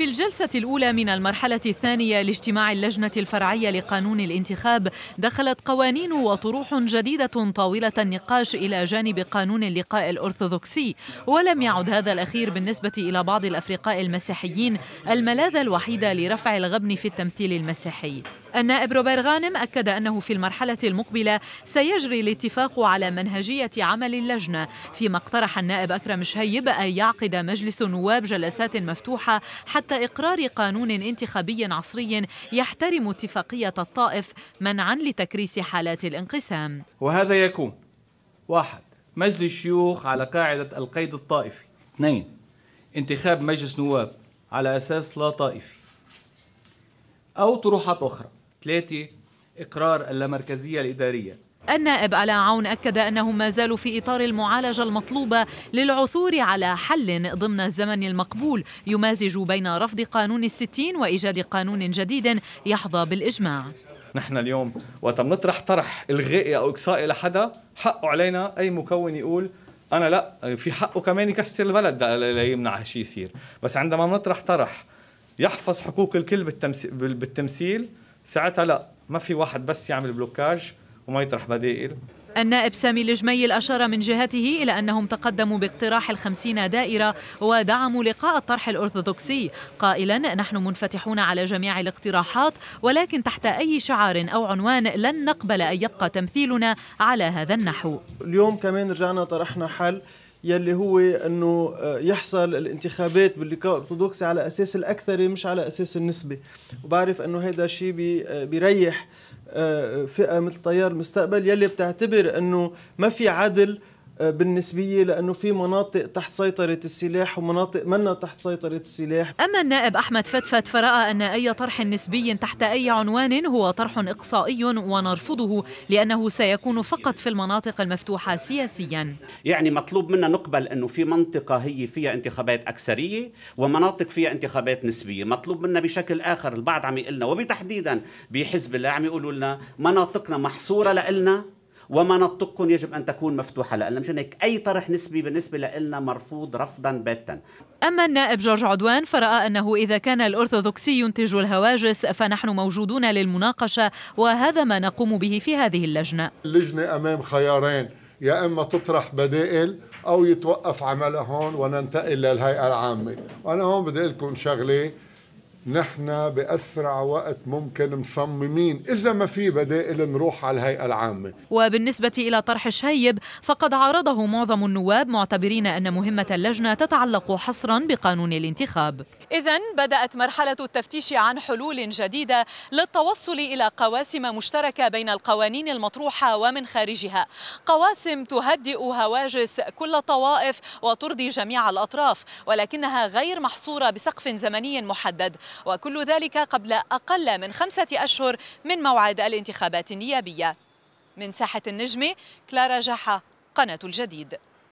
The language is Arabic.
في الجلسة الأولى من المرحلة الثانية لاجتماع اللجنة الفرعية لقانون الانتخاب دخلت قوانين وطروح جديدة طاولة النقاش إلى جانب قانون اللقاء الأرثوذكسي ولم يعد هذا الأخير بالنسبة إلى بعض الأفرقاء المسيحيين الملاذ الوحيد لرفع الغبن في التمثيل المسيحي النائب روبير غانم أكد أنه في المرحلة المقبلة سيجري الاتفاق على منهجية عمل اللجنة فيما اقترح النائب أكرم شهيب أن يعقد مجلس النواب جلسات مفتوحة حتى إقرار قانون انتخابي عصري يحترم اتفاقية الطائف منعا لتكريس حالات الانقسام وهذا يكون واحد مجلس الشيوخ على قاعدة القيد الطائفي اثنين انتخاب مجلس نواب على أساس لا طائفي أو طروحات أخرى ثلاثة إقرار اللامركزية الإدارية النائب على عون أكد أنهم ما زالوا في إطار المعالجة المطلوبة للعثور على حل ضمن الزمن المقبول يمازج بين رفض قانون الستين وإيجاد قانون جديد يحظى بالإجماع نحن اليوم وقت بنطرح طرح الغائي او اقصائي لحدا حقه علينا اي مكون يقول انا لا في حقه كمان يكسر البلد ليمنع هالشيء يصير بس عندما بنطرح طرح يحفظ حقوق الكل بالتمثيل ساعتها لا ما في واحد بس يعمل بلوكاج وما يطرح بدائل النائب سامي الجميل أشار من جهته إلى أنهم تقدموا باقتراح الخمسين دائرة ودعموا لقاء الطرح الأرثوذكسي قائلا نحن منفتحون على جميع الاقتراحات ولكن تحت أي شعار أو عنوان لن نقبل أن يبقى تمثيلنا على هذا النحو اليوم كمان رجعنا طرحنا حل يلي هو انه آه، يحصل الانتخابات باللقاء الارثوذكسي على اساس الاكثر مش على اساس النسبه وبعرف انه هذا شيء آه، بيريح آه، فئه مثل تيار المستقبل يلي بتعتبر انه ما في عدل بالنسبية لأنه في مناطق تحت سيطرة السلاح ومناطق منا تحت سيطرة السلاح أما النائب أحمد فتفت فرأى أن أي طرح نسبي تحت أي عنوان هو طرح إقصائي ونرفضه لأنه سيكون فقط في المناطق المفتوحة سياسيا يعني مطلوب منا نقبل أنه في منطقة هي فيها انتخابات أكثرية ومناطق فيها انتخابات نسبية مطلوب منا بشكل آخر البعض عم يقلنا وبتحديدا بحزب الله عم يقولوا لنا مناطقنا محصورة لنا ومناطقكم يجب ان تكون مفتوحه لنا مشان هيك اي طرح نسبي بالنسبه لنا مرفوض رفضا باتا اما النائب جورج عدوان فراى انه اذا كان الارثوذكسي ينتج الهواجس فنحن موجودون للمناقشه وهذا ما نقوم به في هذه اللجنه اللجنه امام خيارين يا اما تطرح بدائل او يتوقف عملها هون وننتقل للهيئه العامه وانا هون بدي اقول لكم شغله نحن بأسرع وقت ممكن مصممين إذا ما في بدائل نروح على الهيئة العامة وبالنسبة إلى طرح شهيب فقد عارضه معظم النواب معتبرين أن مهمة اللجنة تتعلق حصرا بقانون الانتخاب إذا بدأت مرحلة التفتيش عن حلول جديدة للتوصل إلى قواسم مشتركة بين القوانين المطروحة ومن خارجها قواسم تهدئ هواجس كل الطوائف وترضي جميع الأطراف ولكنها غير محصورة بسقف زمني محدد وكل ذلك قبل أقل من خمسة أشهر من موعد الانتخابات النيابية من ساحة النجمة كلارا جحا قناة الجديد